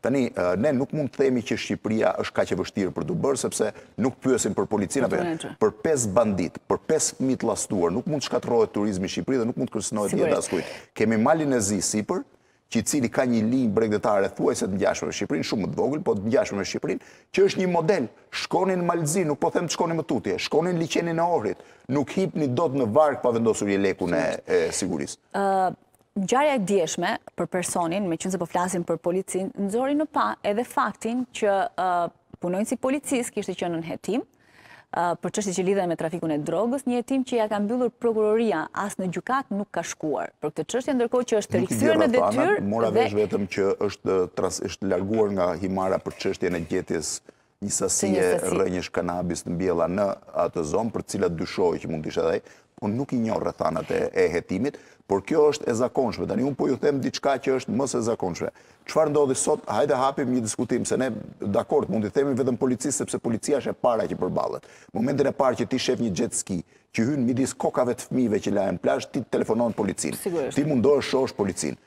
Tani, ne nuk mund të themi që Shqipëria është ka që vështirë për të bërë, sepse nuk pyesim për policinat jo. për 5 bandit, për 5 mitë lastuar, nuk mund të shkatrojët turizmi Shqipëri dhe nuk mund të kërsinojët i edas kujtë. Kemi malin e zi Sipër, që i cili ka një linjë bregdetare thuaj se të njashme me Shqiprin, shumë më të voglë, po të njashme me Shqiprin, që është një model, shkonin malëzi, nuk po them të shkonin më tutje, shkonin liqenin e orit, nuk hip një dot në varkë pa vendosur i leku në sigurisë gjarja e djeshme për personin, me qënëse po flasim për policin, nëzori në pa edhe faktin që uh, punojnë si policis, kështë uh, që në nëhetim, për qështë që lidhe me trafikun e drogës, një jetim që ja ka mbyllur prokuroria, asë në gjukat nuk ka shkuar. Për këtë qështë, ndërkohë që është rikësirë në detyrë... Mora vetëm që është larguar nga himara për qështje në gjetjes Një sasije rënjësh kanabis në bjela në atë zonë, për cilat dyshoj që mund të ishe dhe, unë nuk i njërë rëthanat e jetimit, por kjo është e zakonshme. Dani, unë po ju them diçka që është mësë e zakonshme. Qëfar ndodhë sot, hajde hapim një diskutim, se ne, dakord, mund të themi vetëm policisë, sepse policia është e para që përbalët. Momentin e parë që ti shef një jet ski, që hynë midis kokave të fmive që lajën plash, ti telefononë policinë. Ti mundohë shosh policinë.